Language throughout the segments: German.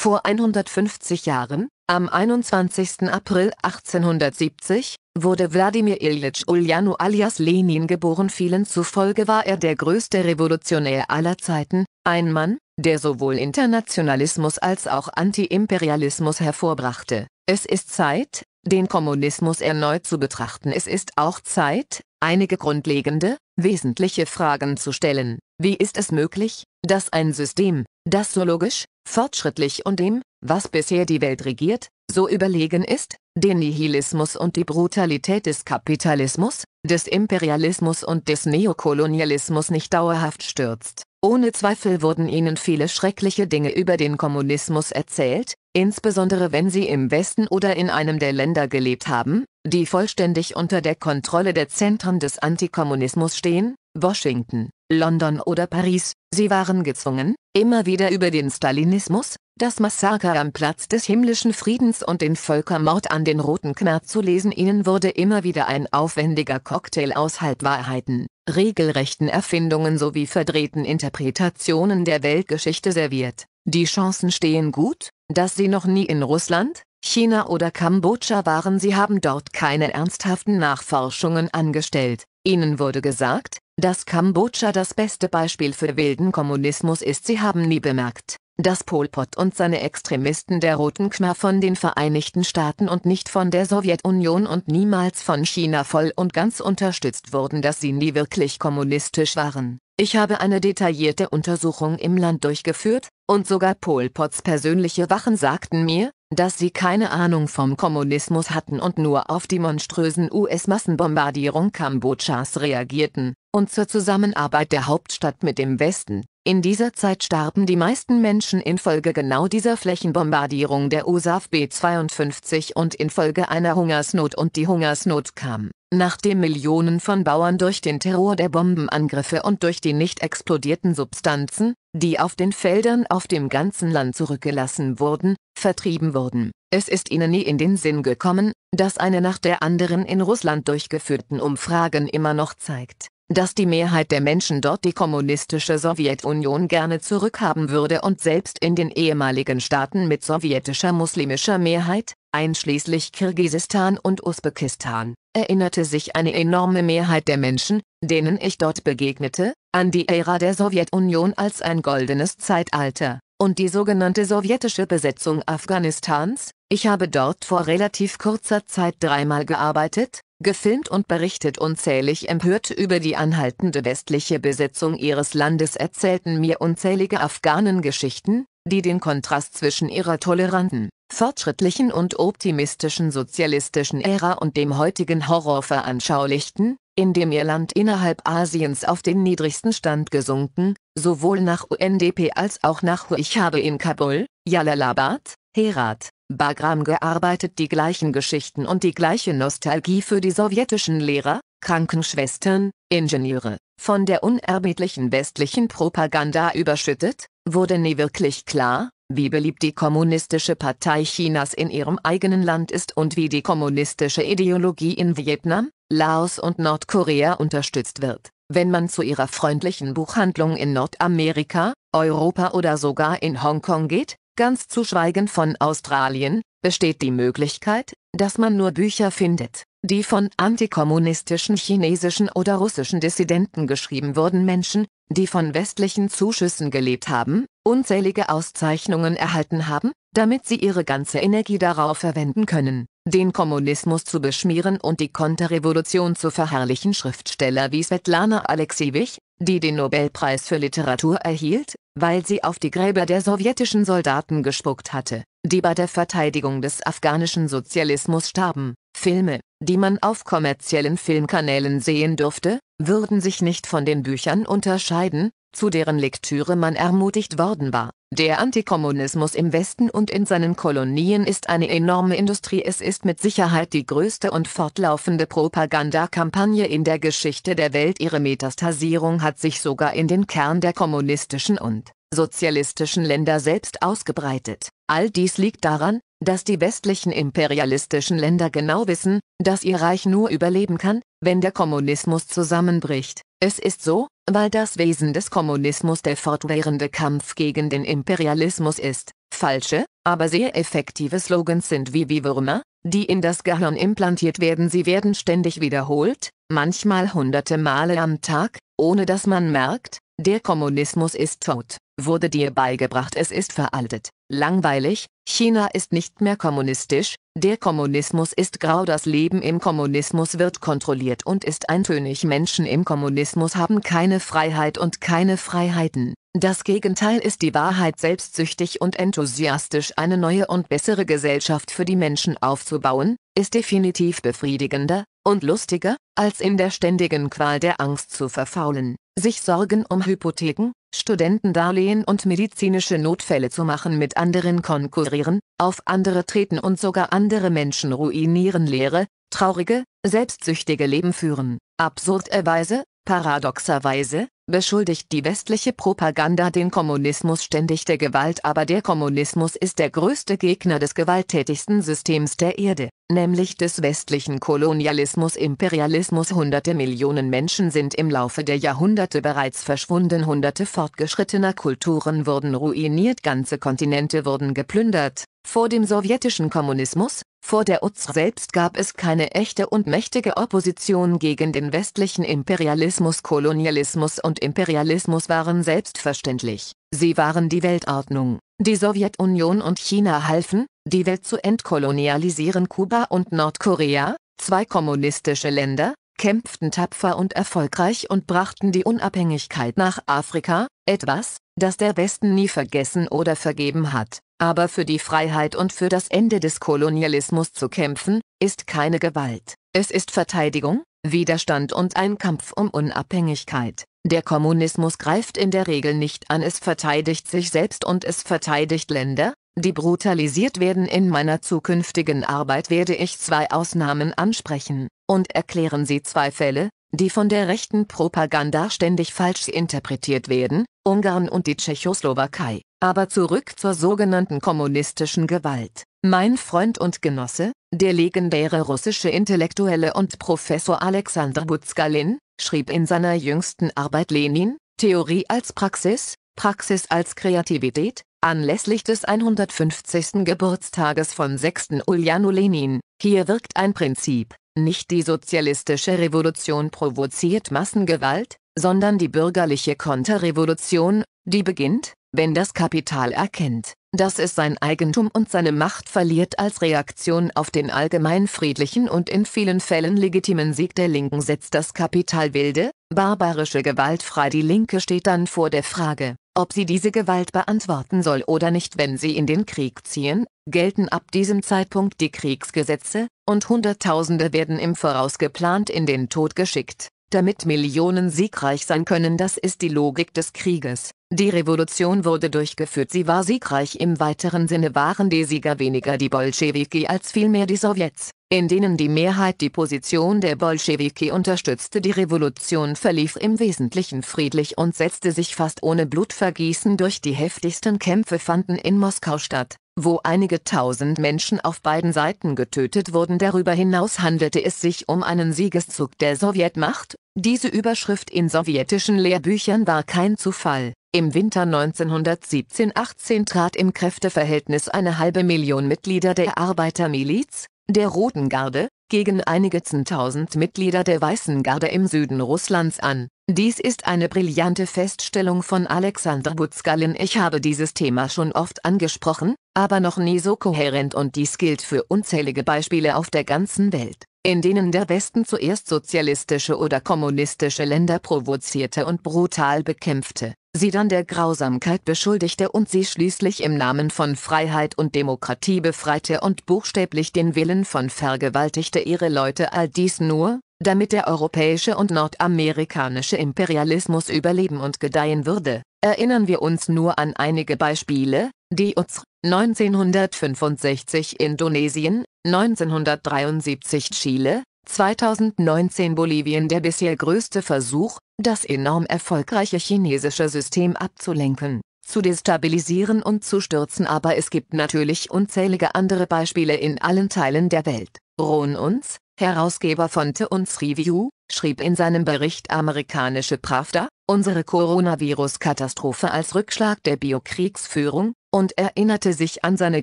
Vor 150 Jahren, am 21. April 1870, wurde Wladimir Ilyich Ulyanov alias Lenin geboren. Vielen zufolge war er der größte Revolutionär aller Zeiten, ein Mann, der sowohl Internationalismus als auch Antiimperialismus hervorbrachte. Es ist Zeit, den Kommunismus erneut zu betrachten. Es ist auch Zeit, einige grundlegende, wesentliche Fragen zu stellen. Wie ist es möglich, dass ein System, das so logisch, fortschrittlich und dem, was bisher die Welt regiert, so überlegen ist, den Nihilismus und die Brutalität des Kapitalismus, des Imperialismus und des Neokolonialismus nicht dauerhaft stürzt. Ohne Zweifel wurden ihnen viele schreckliche Dinge über den Kommunismus erzählt, insbesondere wenn sie im Westen oder in einem der Länder gelebt haben, die vollständig unter der Kontrolle der Zentren des Antikommunismus stehen, Washington, London oder Paris, sie waren gezwungen, immer wieder über den Stalinismus, das Massaker am Platz des himmlischen Friedens und den Völkermord an den Roten Knarr zu lesen. Ihnen wurde immer wieder ein aufwendiger Cocktail aus Halbwahrheiten, regelrechten Erfindungen sowie verdrehten Interpretationen der Weltgeschichte serviert. Die Chancen stehen gut, dass sie noch nie in Russland, China oder Kambodscha waren. Sie haben dort keine ernsthaften Nachforschungen angestellt. Ihnen wurde gesagt, dass Kambodscha das beste Beispiel für wilden Kommunismus ist, sie haben nie bemerkt, dass Pol Pot und seine Extremisten der Roten Khmer von den Vereinigten Staaten und nicht von der Sowjetunion und niemals von China voll und ganz unterstützt wurden, dass sie nie wirklich kommunistisch waren. Ich habe eine detaillierte Untersuchung im Land durchgeführt, und sogar Pol Pots persönliche Wachen sagten mir, dass sie keine Ahnung vom Kommunismus hatten und nur auf die monströsen US-Massenbombardierung Kambodschas reagierten und zur Zusammenarbeit der Hauptstadt mit dem Westen. In dieser Zeit starben die meisten Menschen infolge genau dieser Flächenbombardierung der USAF B-52 und infolge einer Hungersnot und die Hungersnot kam, nachdem Millionen von Bauern durch den Terror der Bombenangriffe und durch die nicht explodierten Substanzen, die auf den Feldern auf dem ganzen Land zurückgelassen wurden, vertrieben wurden. Es ist ihnen nie in den Sinn gekommen, dass eine nach der anderen in Russland durchgeführten Umfragen immer noch zeigt, dass die Mehrheit der Menschen dort die kommunistische Sowjetunion gerne zurückhaben würde und selbst in den ehemaligen Staaten mit sowjetischer muslimischer Mehrheit, einschließlich Kirgisistan und Usbekistan, erinnerte sich eine enorme Mehrheit der Menschen, denen ich dort begegnete, an die Ära der Sowjetunion als ein goldenes Zeitalter und die sogenannte sowjetische Besetzung Afghanistans. Ich habe dort vor relativ kurzer Zeit dreimal gearbeitet, gefilmt und berichtet unzählig empört über die anhaltende westliche Besetzung ihres Landes erzählten mir unzählige Afghanen-Geschichten, die den Kontrast zwischen ihrer toleranten, fortschrittlichen und optimistischen sozialistischen Ära und dem heutigen Horror veranschaulichten, in dem ihr Land innerhalb Asiens auf den niedrigsten Stand gesunken, sowohl nach UNDP als auch nach Ich habe in Kabul, Jalalabad, Herat, Bagram gearbeitet die gleichen Geschichten und die gleiche Nostalgie für die sowjetischen Lehrer, Krankenschwestern, Ingenieure, von der unerbittlichen westlichen Propaganda überschüttet, wurde nie wirklich klar, wie beliebt die Kommunistische Partei Chinas in ihrem eigenen Land ist und wie die kommunistische Ideologie in Vietnam, Laos und Nordkorea unterstützt wird. Wenn man zu ihrer freundlichen Buchhandlung in Nordamerika, Europa oder sogar in Hongkong geht, Ganz zu schweigen von Australien, besteht die Möglichkeit, dass man nur Bücher findet, die von antikommunistischen chinesischen oder russischen Dissidenten geschrieben wurden Menschen, die von westlichen Zuschüssen gelebt haben, unzählige Auszeichnungen erhalten haben, damit sie ihre ganze Energie darauf verwenden können, den Kommunismus zu beschmieren und die Konterrevolution zu verherrlichen Schriftsteller wie Svetlana Alexievich, die den Nobelpreis für Literatur erhielt, weil sie auf die Gräber der sowjetischen Soldaten gespuckt hatte, die bei der Verteidigung des afghanischen Sozialismus starben. Filme, die man auf kommerziellen Filmkanälen sehen durfte, würden sich nicht von den Büchern unterscheiden, zu deren Lektüre man ermutigt worden war. Der Antikommunismus im Westen und in seinen Kolonien ist eine enorme Industrie. Es ist mit Sicherheit die größte und fortlaufende Propagandakampagne in der Geschichte der Welt. Ihre Metastasierung hat sich sogar in den Kern der kommunistischen und sozialistischen Länder selbst ausgebreitet. All dies liegt daran, dass die westlichen imperialistischen Länder genau wissen, dass ihr Reich nur überleben kann, wenn der Kommunismus zusammenbricht. Es ist so, weil das Wesen des Kommunismus der fortwährende Kampf gegen den Imperialismus ist. Falsche, aber sehr effektive Slogans sind wie Biwürmer, die in das Gehirn implantiert werden. Sie werden ständig wiederholt, manchmal hunderte Male am Tag, ohne dass man merkt, der Kommunismus ist tot, wurde dir beigebracht, es ist veraltet, langweilig, China ist nicht mehr kommunistisch, der Kommunismus ist grau, das Leben im Kommunismus wird kontrolliert und ist eintönig, Menschen im Kommunismus haben keine Freiheit und keine Freiheiten. Das Gegenteil ist die Wahrheit, selbstsüchtig und enthusiastisch eine neue und bessere Gesellschaft für die Menschen aufzubauen, ist definitiv befriedigender und lustiger, als in der ständigen Qual der Angst zu verfaulen sich Sorgen um Hypotheken, Studentendarlehen und medizinische Notfälle zu machen mit anderen konkurrieren, auf andere treten und sogar andere Menschen ruinieren leere, traurige, selbstsüchtige Leben führen. Absurderweise, Paradoxerweise beschuldigt die westliche Propaganda den Kommunismus ständig der Gewalt, aber der Kommunismus ist der größte Gegner des gewalttätigsten Systems der Erde, nämlich des westlichen Kolonialismus Imperialismus. Hunderte Millionen Menschen sind im Laufe der Jahrhunderte bereits verschwunden, hunderte fortgeschrittener Kulturen wurden ruiniert, ganze Kontinente wurden geplündert. Vor dem sowjetischen Kommunismus vor der UZ selbst gab es keine echte und mächtige Opposition gegen den westlichen Imperialismus. Kolonialismus und Imperialismus waren selbstverständlich. Sie waren die Weltordnung. Die Sowjetunion und China halfen, die Welt zu entkolonialisieren. Kuba und Nordkorea, zwei kommunistische Länder, kämpften tapfer und erfolgreich und brachten die Unabhängigkeit nach Afrika, etwas, das der Westen nie vergessen oder vergeben hat. Aber für die Freiheit und für das Ende des Kolonialismus zu kämpfen, ist keine Gewalt. Es ist Verteidigung, Widerstand und ein Kampf um Unabhängigkeit. Der Kommunismus greift in der Regel nicht an, es verteidigt sich selbst und es verteidigt Länder, die brutalisiert werden. In meiner zukünftigen Arbeit werde ich zwei Ausnahmen ansprechen und erklären Sie zwei Fälle, die von der rechten Propaganda ständig falsch interpretiert werden, Ungarn und die Tschechoslowakei. Aber zurück zur sogenannten kommunistischen Gewalt. Mein Freund und Genosse, der legendäre russische Intellektuelle und Professor Alexander Butzgalin, schrieb in seiner jüngsten Arbeit Lenin, Theorie als Praxis, Praxis als Kreativität, anlässlich des 150. Geburtstages von 6. Uljano Lenin, hier wirkt ein Prinzip, nicht die sozialistische Revolution provoziert Massengewalt, sondern die bürgerliche Konterrevolution, die beginnt, wenn das Kapital erkennt, dass es sein Eigentum und seine Macht verliert als Reaktion auf den allgemein friedlichen und in vielen Fällen legitimen Sieg der Linken setzt das Kapital wilde, barbarische Gewalt frei. Die Linke steht dann vor der Frage, ob sie diese Gewalt beantworten soll oder nicht, wenn sie in den Krieg ziehen, gelten ab diesem Zeitpunkt die Kriegsgesetze, und Hunderttausende werden im Voraus geplant in den Tod geschickt, damit Millionen siegreich sein können. Das ist die Logik des Krieges. Die Revolution wurde durchgeführt, sie war siegreich. Im weiteren Sinne waren die Sieger weniger die Bolschewiki als vielmehr die Sowjets, in denen die Mehrheit die Position der Bolschewiki unterstützte. Die Revolution verlief im Wesentlichen friedlich und setzte sich fast ohne Blutvergießen durch. Die heftigsten Kämpfe fanden in Moskau statt wo einige tausend Menschen auf beiden Seiten getötet wurden. Darüber hinaus handelte es sich um einen Siegeszug der Sowjetmacht. Diese Überschrift in sowjetischen Lehrbüchern war kein Zufall. Im Winter 1917-18 trat im Kräfteverhältnis eine halbe Million Mitglieder der Arbeitermiliz, der Roten Garde, gegen einige Zehntausend Mitglieder der Weißen Garde im Süden Russlands an. Dies ist eine brillante Feststellung von Alexander Butzgalin. Ich habe dieses Thema schon oft angesprochen, aber noch nie so kohärent und dies gilt für unzählige Beispiele auf der ganzen Welt, in denen der Westen zuerst sozialistische oder kommunistische Länder provozierte und brutal bekämpfte sie dann der Grausamkeit beschuldigte und sie schließlich im Namen von Freiheit und Demokratie befreite und buchstäblich den Willen von Vergewaltigte ihre Leute all dies nur, damit der europäische und nordamerikanische Imperialismus überleben und gedeihen würde. Erinnern wir uns nur an einige Beispiele, die uns 1965 Indonesien, 1973 Chile, 2019 Bolivien der bisher größte Versuch, das enorm erfolgreiche chinesische System abzulenken, zu destabilisieren und zu stürzen, aber es gibt natürlich unzählige andere Beispiele in allen Teilen der Welt. Ron Uns, Herausgeber von The Uns Review, schrieb in seinem Bericht Amerikanische Pravda, unsere Coronavirus-Katastrophe als Rückschlag der Biokriegsführung, und erinnerte sich an seine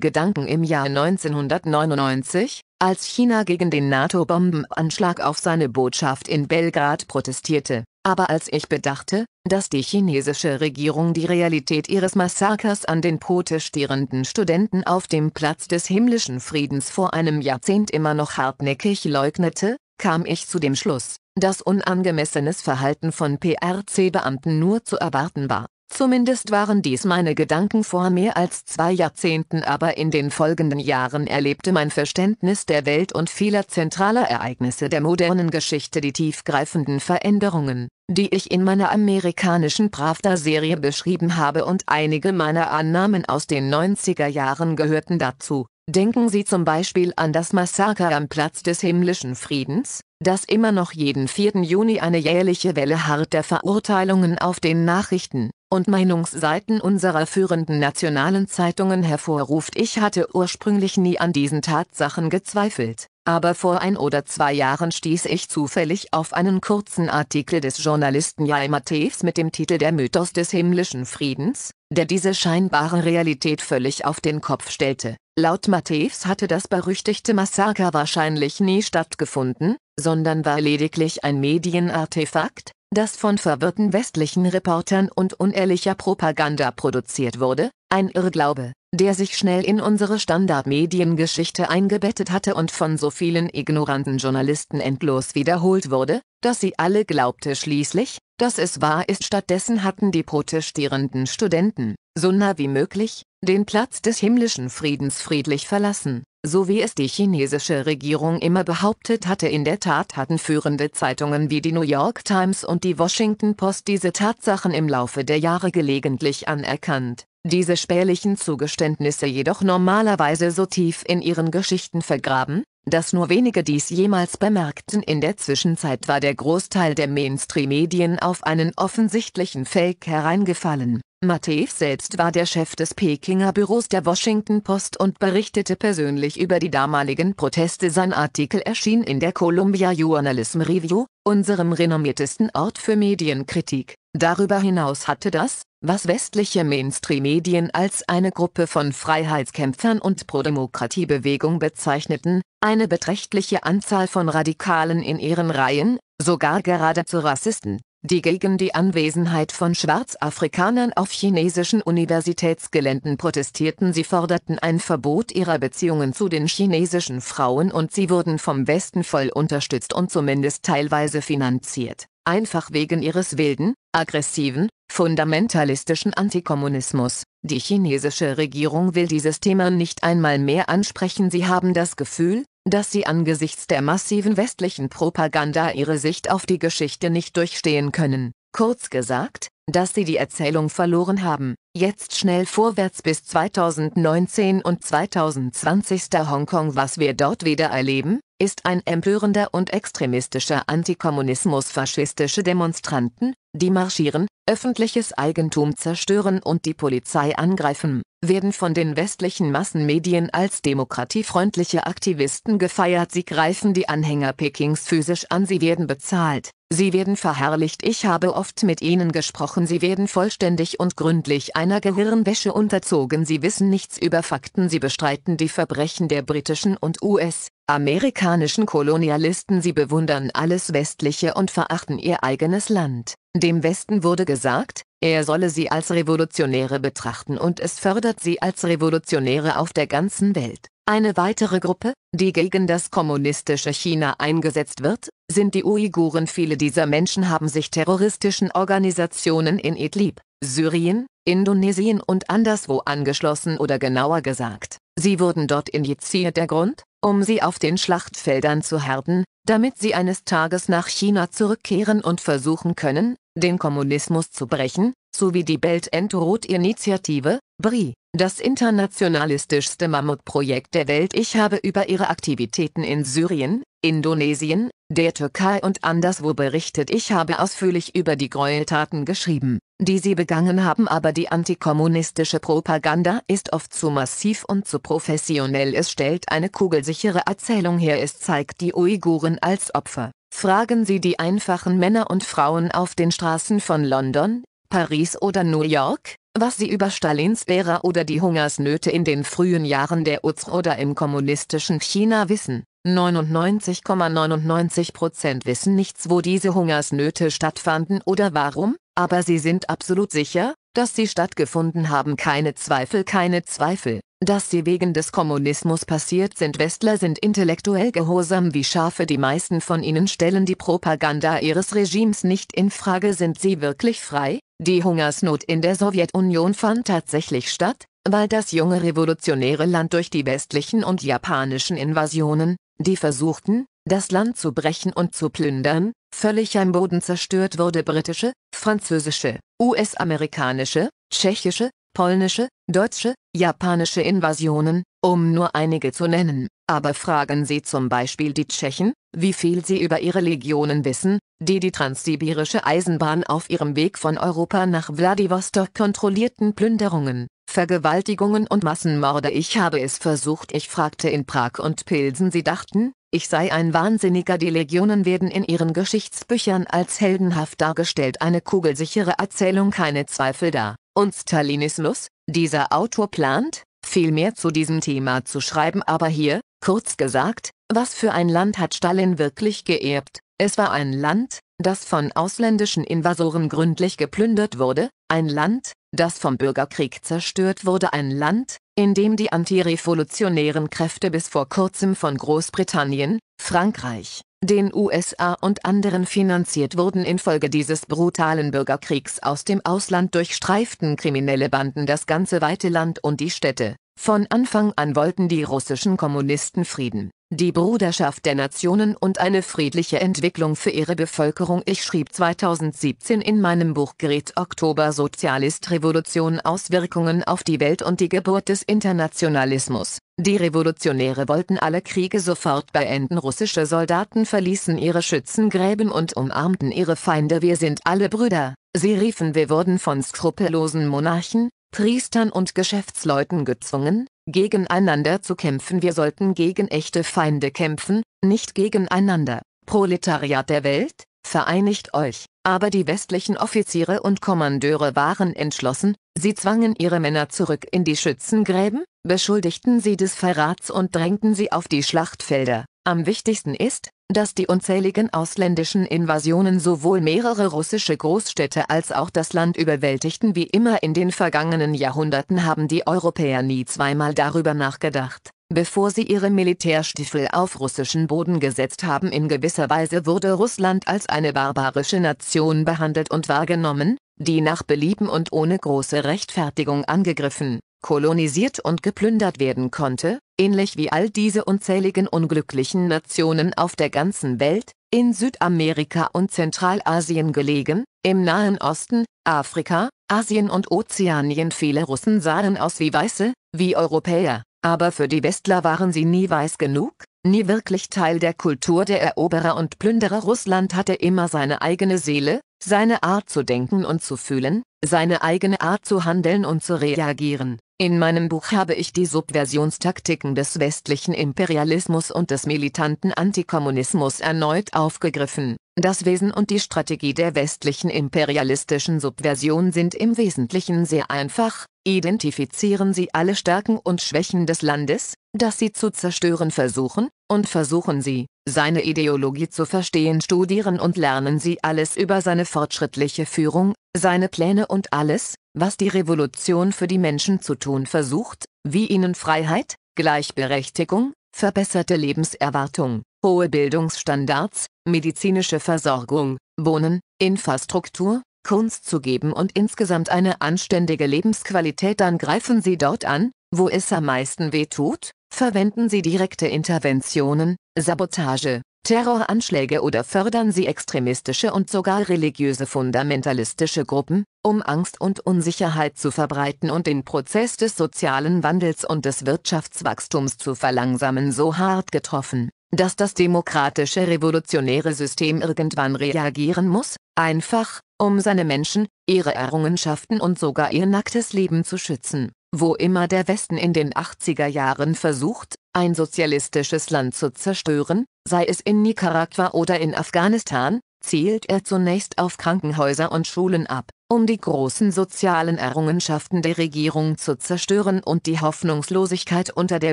Gedanken im Jahr 1999, als China gegen den NATO-Bombenanschlag auf seine Botschaft in Belgrad protestierte. Aber als ich bedachte, dass die chinesische Regierung die Realität ihres Massakers an den protestierenden Studenten auf dem Platz des himmlischen Friedens vor einem Jahrzehnt immer noch hartnäckig leugnete, kam ich zu dem Schluss, dass unangemessenes Verhalten von PRC-Beamten nur zu erwarten war. Zumindest waren dies meine Gedanken vor mehr als zwei Jahrzehnten, aber in den folgenden Jahren erlebte mein Verständnis der Welt und vieler zentraler Ereignisse der modernen Geschichte die tiefgreifenden Veränderungen, die ich in meiner amerikanischen Pravda-Serie beschrieben habe und einige meiner Annahmen aus den 90er Jahren gehörten dazu. Denken Sie zum Beispiel an das Massaker am Platz des himmlischen Friedens, das immer noch jeden 4. Juni eine jährliche Welle harter Verurteilungen auf den Nachrichten, und Meinungsseiten unserer führenden nationalen Zeitungen hervorruft. Ich hatte ursprünglich nie an diesen Tatsachen gezweifelt, aber vor ein oder zwei Jahren stieß ich zufällig auf einen kurzen Artikel des Journalisten Jaima Teves mit dem Titel Der Mythos des himmlischen Friedens, der diese scheinbare Realität völlig auf den Kopf stellte. Laut Matthäus hatte das berüchtigte Massaker wahrscheinlich nie stattgefunden, sondern war lediglich ein Medienartefakt, das von verwirrten westlichen Reportern und unehrlicher Propaganda produziert wurde, ein Irrglaube, der sich schnell in unsere Standardmediengeschichte eingebettet hatte und von so vielen ignoranten Journalisten endlos wiederholt wurde, dass sie alle glaubte schließlich, dass es wahr ist. Stattdessen hatten die protestierenden Studenten, so nah wie möglich, den Platz des himmlischen Friedens friedlich verlassen, so wie es die chinesische Regierung immer behauptet hatte. In der Tat hatten führende Zeitungen wie die New York Times und die Washington Post diese Tatsachen im Laufe der Jahre gelegentlich anerkannt. Diese spärlichen Zugeständnisse jedoch normalerweise so tief in ihren Geschichten vergraben, dass nur wenige dies jemals bemerkten. In der Zwischenzeit war der Großteil der Mainstream-Medien auf einen offensichtlichen Fake hereingefallen. Mateev selbst war der Chef des Pekinger Büros der Washington Post und berichtete persönlich über die damaligen Proteste. Sein Artikel erschien in der Columbia Journalism Review, unserem renommiertesten Ort für Medienkritik. Darüber hinaus hatte das, was westliche Mainstream-Medien als eine Gruppe von Freiheitskämpfern und pro demokratie bezeichneten, eine beträchtliche Anzahl von Radikalen in ihren Reihen, sogar geradezu Rassisten, die gegen die Anwesenheit von Schwarzafrikanern auf chinesischen Universitätsgeländen protestierten. Sie forderten ein Verbot ihrer Beziehungen zu den chinesischen Frauen und sie wurden vom Westen voll unterstützt und zumindest teilweise finanziert, einfach wegen ihres wilden, aggressiven, fundamentalistischen Antikommunismus. Die chinesische Regierung will dieses Thema nicht einmal mehr ansprechen. Sie haben das Gefühl, dass sie angesichts der massiven westlichen Propaganda ihre Sicht auf die Geschichte nicht durchstehen können. Kurz gesagt, dass sie die Erzählung verloren haben. Jetzt schnell vorwärts bis 2019 und 2020. Hongkong. Was wir dort wieder erleben, ist ein empörender und extremistischer Antikommunismus. Faschistische Demonstranten, die marschieren, öffentliches Eigentum zerstören und die Polizei angreifen, werden von den westlichen Massenmedien als demokratiefreundliche Aktivisten gefeiert. Sie greifen die Anhänger Pekings physisch an, sie werden bezahlt, sie werden verherrlicht. Ich habe oft mit ihnen gesprochen, sie werden vollständig und gründlich einer Gehirnwäsche unterzogen. Sie wissen nichts über Fakten, sie bestreiten die Verbrechen der britischen und US. Amerikanischen Kolonialisten, sie bewundern alles Westliche und verachten ihr eigenes Land. Dem Westen wurde gesagt, gesagt, er solle sie als Revolutionäre betrachten und es fördert sie als Revolutionäre auf der ganzen Welt. Eine weitere Gruppe, die gegen das kommunistische China eingesetzt wird, sind die Uiguren. Viele dieser Menschen haben sich terroristischen Organisationen in Idlib, Syrien, Indonesien und anderswo angeschlossen oder genauer gesagt, Sie wurden dort injiziert der Grund, um sie auf den Schlachtfeldern zu herden, damit sie eines Tages nach China zurückkehren und versuchen können, den Kommunismus zu brechen, sowie die Belt and Road Initiative, BRI, das internationalistischste Mammutprojekt der Welt. Ich habe über ihre Aktivitäten in Syrien, Indonesien, der Türkei und anderswo berichtet. Ich habe ausführlich über die Gräueltaten geschrieben die sie begangen haben, aber die antikommunistische Propaganda ist oft zu massiv und zu professionell. Es stellt eine kugelsichere Erzählung her, es zeigt die Uiguren als Opfer. Fragen Sie die einfachen Männer und Frauen auf den Straßen von London, Paris oder New York, was sie über Stalins Ära oder die Hungersnöte in den frühen Jahren der UZ oder im kommunistischen China wissen. 99,99 Prozent ,99 wissen nichts, wo diese Hungersnöte stattfanden oder warum, aber sie sind absolut sicher, dass sie stattgefunden haben. Keine Zweifel, keine Zweifel, dass sie wegen des Kommunismus passiert sind. Westler sind intellektuell gehorsam wie Schafe. Die meisten von ihnen stellen die Propaganda ihres Regimes nicht in Frage. Sind sie wirklich frei? Die Hungersnot in der Sowjetunion fand tatsächlich statt, weil das junge revolutionäre Land durch die westlichen und japanischen Invasionen, die versuchten, das Land zu brechen und zu plündern, völlig am Boden zerstört wurde britische, französische, US-amerikanische, tschechische, polnische, deutsche, japanische Invasionen, um nur einige zu nennen. Aber fragen Sie zum Beispiel die Tschechen, wie viel sie über ihre Legionen wissen, die die transsibirische Eisenbahn auf ihrem Weg von Europa nach Wladivostok kontrollierten Plünderungen Vergewaltigungen und Massenmorde. Ich habe es versucht. Ich fragte in Prag und Pilsen. Sie dachten, ich sei ein Wahnsinniger. Die Legionen werden in ihren Geschichtsbüchern als heldenhaft dargestellt. Eine kugelsichere Erzählung, keine Zweifel da. Und Stalinismus? Dieser Autor plant, viel mehr zu diesem Thema zu schreiben. Aber hier, kurz gesagt, was für ein Land hat Stalin wirklich geerbt? Es war ein Land, das von ausländischen Invasoren gründlich geplündert wurde, ein Land, das vom Bürgerkrieg zerstört wurde, ein Land, in dem die antirevolutionären Kräfte bis vor kurzem von Großbritannien, Frankreich, den USA und anderen finanziert wurden infolge dieses brutalen Bürgerkriegs aus dem Ausland durchstreiften kriminelle Banden das ganze weite Land und die Städte, von Anfang an wollten die russischen Kommunisten Frieden, die Bruderschaft der Nationen und eine friedliche Entwicklung für ihre Bevölkerung. Ich schrieb 2017 in meinem Buch Gret Oktober Sozialist Revolution Auswirkungen auf die Welt und die Geburt des Internationalismus. Die Revolutionäre wollten alle Kriege sofort beenden. Russische Soldaten verließen ihre Schützengräben und umarmten ihre Feinde. Wir sind alle Brüder. Sie riefen, wir wurden von skrupellosen Monarchen, Priestern und Geschäftsleuten gezwungen, gegeneinander zu kämpfen. Wir sollten gegen echte Feinde kämpfen, nicht gegeneinander. Proletariat der Welt, vereinigt euch. Aber die westlichen Offiziere und Kommandeure waren entschlossen, sie zwangen ihre Männer zurück in die Schützengräben, beschuldigten sie des Verrats und drängten sie auf die Schlachtfelder. Am wichtigsten ist, dass die unzähligen ausländischen Invasionen sowohl mehrere russische Großstädte als auch das Land überwältigten wie immer in den vergangenen Jahrhunderten haben die Europäer nie zweimal darüber nachgedacht. Bevor sie ihre Militärstiefel auf russischen Boden gesetzt haben in gewisser Weise wurde Russland als eine barbarische Nation behandelt und wahrgenommen, die nach Belieben und ohne große Rechtfertigung angegriffen, kolonisiert und geplündert werden konnte, ähnlich wie all diese unzähligen unglücklichen Nationen auf der ganzen Welt, in Südamerika und Zentralasien gelegen, im Nahen Osten, Afrika, Asien und Ozeanien viele Russen sahen aus wie Weiße, wie Europäer, aber für die Westler waren sie nie weiß genug, nie wirklich Teil der Kultur der Eroberer und Plünderer Russland hatte immer seine eigene Seele, seine Art zu denken und zu fühlen, seine eigene Art zu handeln und zu reagieren. In meinem Buch habe ich die Subversionstaktiken des westlichen Imperialismus und des militanten Antikommunismus erneut aufgegriffen. Das Wesen und die Strategie der westlichen imperialistischen Subversion sind im Wesentlichen sehr einfach, identifizieren sie alle Stärken und Schwächen des Landes, das sie zu zerstören versuchen, und versuchen sie, seine Ideologie zu verstehen, studieren und lernen sie alles über seine fortschrittliche Führung, seine Pläne und alles, was die Revolution für die Menschen zu tun versucht, wie ihnen Freiheit, Gleichberechtigung, verbesserte Lebenserwartung, hohe Bildungsstandards, medizinische Versorgung, Wohnen, Infrastruktur, Kunst zu geben und insgesamt eine anständige Lebensqualität, dann greifen sie dort an, wo es am meisten weh tut, Verwenden Sie direkte Interventionen, Sabotage, Terroranschläge oder fördern Sie extremistische und sogar religiöse fundamentalistische Gruppen, um Angst und Unsicherheit zu verbreiten und den Prozess des sozialen Wandels und des Wirtschaftswachstums zu verlangsamen so hart getroffen, dass das demokratische revolutionäre System irgendwann reagieren muss, einfach, um seine Menschen, ihre Errungenschaften und sogar ihr nacktes Leben zu schützen. Wo immer der Westen in den 80er Jahren versucht, ein sozialistisches Land zu zerstören, sei es in Nicaragua oder in Afghanistan, zielt er zunächst auf Krankenhäuser und Schulen ab, um die großen sozialen Errungenschaften der Regierung zu zerstören und die Hoffnungslosigkeit unter der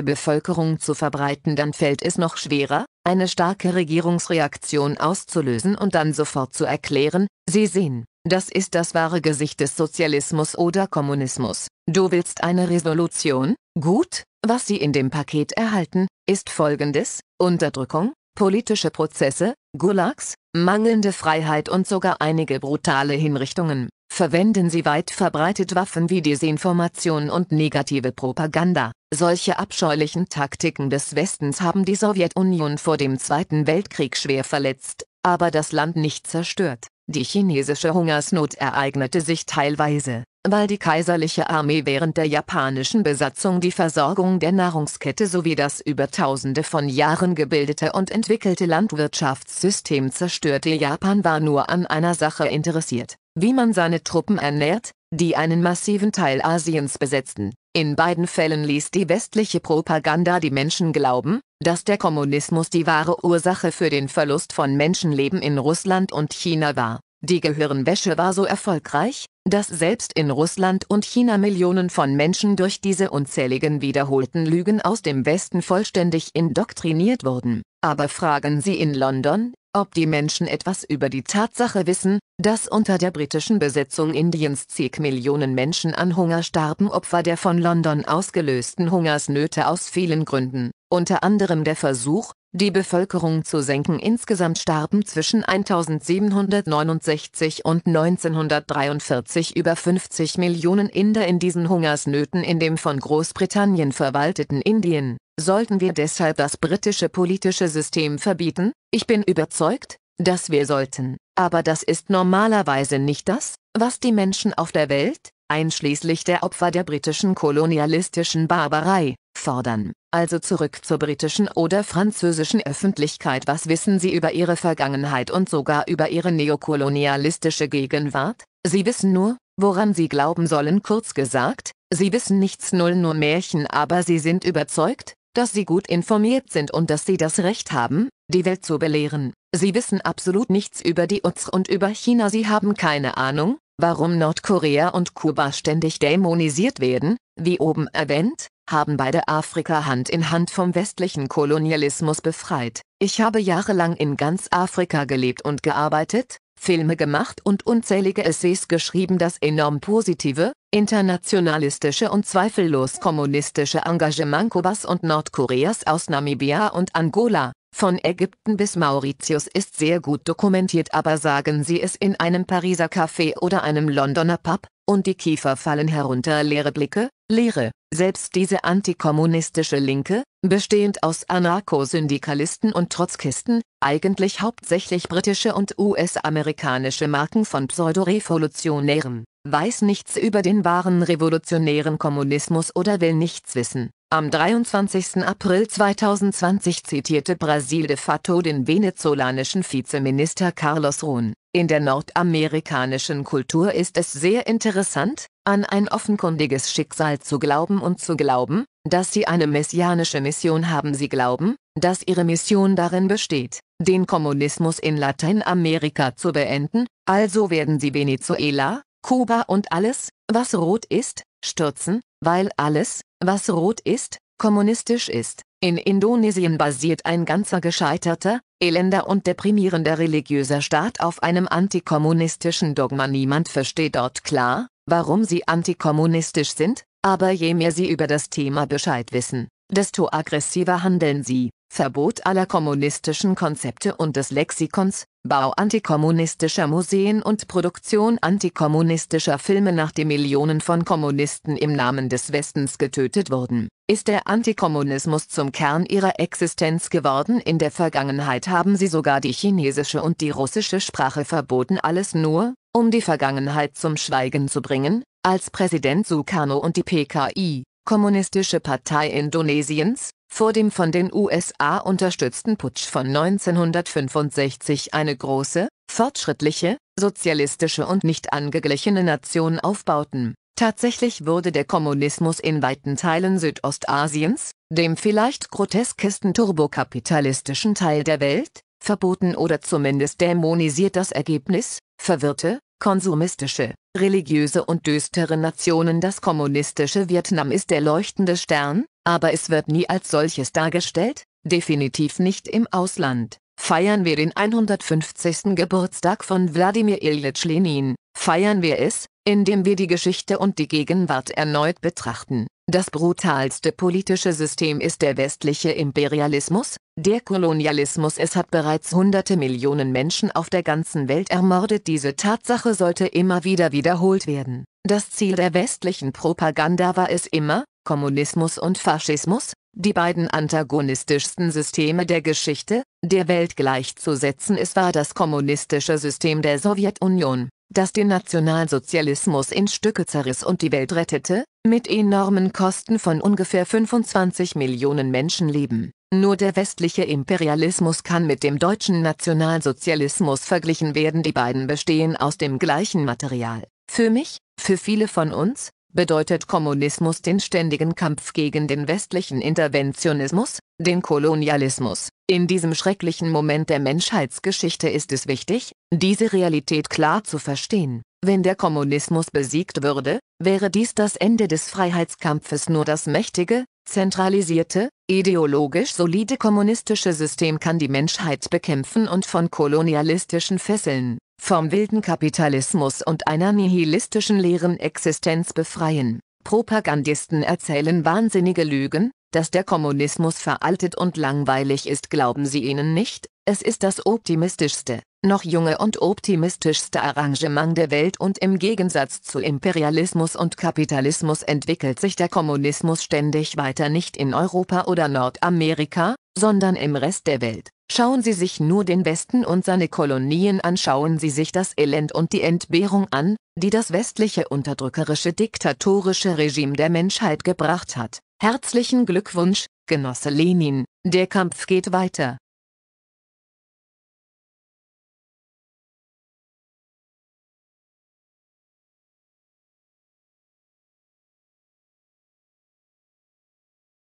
Bevölkerung zu verbreiten, dann fällt es noch schwerer, eine starke Regierungsreaktion auszulösen und dann sofort zu erklären, Sie sehen, das ist das wahre Gesicht des Sozialismus oder Kommunismus. Du willst eine Resolution? Gut, was Sie in dem Paket erhalten, ist folgendes, Unterdrückung, politische Prozesse, Gulags, mangelnde Freiheit und sogar einige brutale Hinrichtungen. Verwenden Sie weit verbreitet Waffen wie Desinformation und negative Propaganda. Solche abscheulichen Taktiken des Westens haben die Sowjetunion vor dem Zweiten Weltkrieg schwer verletzt, aber das Land nicht zerstört. Die chinesische Hungersnot ereignete sich teilweise, weil die kaiserliche Armee während der japanischen Besatzung die Versorgung der Nahrungskette sowie das über tausende von Jahren gebildete und entwickelte Landwirtschaftssystem zerstörte. Japan war nur an einer Sache interessiert, wie man seine Truppen ernährt, die einen massiven Teil Asiens besetzten. In beiden Fällen ließ die westliche Propaganda die Menschen glauben, dass der Kommunismus die wahre Ursache für den Verlust von Menschenleben in Russland und China war. Die Gehirnwäsche war so erfolgreich, dass selbst in Russland und China Millionen von Menschen durch diese unzähligen wiederholten Lügen aus dem Westen vollständig indoktriniert wurden. Aber fragen Sie in London, ob die Menschen etwas über die Tatsache wissen, dass unter der britischen Besetzung Indiens zig Millionen Menschen an Hunger starben, Opfer der von London ausgelösten Hungersnöte aus vielen Gründen unter anderem der Versuch, die Bevölkerung zu senken. Insgesamt starben zwischen 1769 und 1943 über 50 Millionen Inder in diesen Hungersnöten in dem von Großbritannien verwalteten Indien. Sollten wir deshalb das britische politische System verbieten? Ich bin überzeugt, dass wir sollten. Aber das ist normalerweise nicht das, was die Menschen auf der Welt, einschließlich der Opfer der britischen kolonialistischen Barbarei, fordern also zurück zur britischen oder französischen Öffentlichkeit. Was wissen Sie über Ihre Vergangenheit und sogar über Ihre neokolonialistische Gegenwart? Sie wissen nur, woran Sie glauben sollen. Kurz gesagt, Sie wissen nichts null nur Märchen, aber Sie sind überzeugt, dass Sie gut informiert sind und dass Sie das Recht haben, die Welt zu belehren. Sie wissen absolut nichts über die UZ und über China. Sie haben keine Ahnung, warum Nordkorea und Kuba ständig dämonisiert werden, wie oben erwähnt, haben beide Afrika Hand in Hand vom westlichen Kolonialismus befreit. Ich habe jahrelang in ganz Afrika gelebt und gearbeitet, Filme gemacht und unzählige Essays geschrieben. Das enorm positive, internationalistische und zweifellos kommunistische Engagement Kubas und Nordkoreas aus Namibia und Angola, von Ägypten bis Mauritius ist sehr gut dokumentiert, aber sagen Sie es in einem Pariser Café oder einem Londoner Pub, und die Kiefer fallen herunter. Leere Blicke, Leere. Selbst diese antikommunistische Linke, bestehend aus Anarchosyndikalisten und Trotzkisten, eigentlich hauptsächlich britische und US-amerikanische Marken von Pseudorevolutionären, weiß nichts über den wahren revolutionären Kommunismus oder will nichts wissen. Am 23. April 2020 zitierte Brasil de facto den venezolanischen Vizeminister Carlos Rohn, in der nordamerikanischen Kultur ist es sehr interessant, an ein offenkundiges Schicksal zu glauben und zu glauben, dass sie eine messianische Mission haben. Sie glauben, dass ihre Mission darin besteht, den Kommunismus in Lateinamerika zu beenden, also werden sie Venezuela, Kuba und alles, was rot ist, stürzen, weil alles, was rot ist, kommunistisch ist. In Indonesien basiert ein ganzer gescheiterter, elender und deprimierender religiöser Staat auf einem antikommunistischen Dogma. Niemand versteht dort klar, warum sie antikommunistisch sind, aber je mehr sie über das Thema Bescheid wissen, desto aggressiver handeln sie. Verbot aller kommunistischen Konzepte und des Lexikons, Bau antikommunistischer Museen und Produktion antikommunistischer Filme nachdem Millionen von Kommunisten im Namen des Westens getötet wurden, ist der Antikommunismus zum Kern ihrer Existenz geworden. In der Vergangenheit haben sie sogar die chinesische und die russische Sprache verboten, alles nur, um die Vergangenheit zum Schweigen zu bringen, als Präsident Sukarno und die PKI, Kommunistische Partei Indonesiens, vor dem von den USA unterstützten Putsch von 1965 eine große, fortschrittliche, sozialistische und nicht angeglichene Nation aufbauten. Tatsächlich wurde der Kommunismus in weiten Teilen Südostasiens, dem vielleicht groteskesten turbokapitalistischen Teil der Welt, verboten oder zumindest dämonisiert das Ergebnis, verwirrte, konsumistische, religiöse und düstere Nationen. Das kommunistische Vietnam ist der leuchtende Stern, aber es wird nie als solches dargestellt, definitiv nicht im Ausland. Feiern wir den 150. Geburtstag von Wladimir Ilyich Lenin, feiern wir es, indem wir die Geschichte und die Gegenwart erneut betrachten. Das brutalste politische System ist der westliche Imperialismus, der Kolonialismus. Es hat bereits hunderte Millionen Menschen auf der ganzen Welt ermordet. Diese Tatsache sollte immer wieder wiederholt werden. Das Ziel der westlichen Propaganda war es immer, Kommunismus und Faschismus, die beiden antagonistischsten Systeme der Geschichte, der Welt gleichzusetzen Es war das kommunistische System der Sowjetunion, das den Nationalsozialismus in Stücke zerriss und die Welt rettete, mit enormen Kosten von ungefähr 25 Millionen Menschenleben. Nur der westliche Imperialismus kann mit dem deutschen Nationalsozialismus verglichen werden, die beiden bestehen aus dem gleichen Material. Für mich, für viele von uns, bedeutet Kommunismus den ständigen Kampf gegen den westlichen Interventionismus, den Kolonialismus. In diesem schrecklichen Moment der Menschheitsgeschichte ist es wichtig, diese Realität klar zu verstehen. Wenn der Kommunismus besiegt würde, wäre dies das Ende des Freiheitskampfes nur das mächtige, zentralisierte, ideologisch solide kommunistische System kann die Menschheit bekämpfen und von kolonialistischen Fesseln vom wilden Kapitalismus und einer nihilistischen leeren Existenz befreien. Propagandisten erzählen wahnsinnige Lügen, dass der Kommunismus veraltet und langweilig ist, glauben Sie ihnen nicht, es ist das optimistischste, noch junge und optimistischste Arrangement der Welt und im Gegensatz zu Imperialismus und Kapitalismus entwickelt sich der Kommunismus ständig weiter nicht in Europa oder Nordamerika, sondern im Rest der Welt. Schauen Sie sich nur den Westen und seine Kolonien an, schauen Sie sich das Elend und die Entbehrung an, die das westliche unterdrückerische diktatorische Regime der Menschheit gebracht hat. Herzlichen Glückwunsch, Genosse Lenin, der Kampf geht weiter.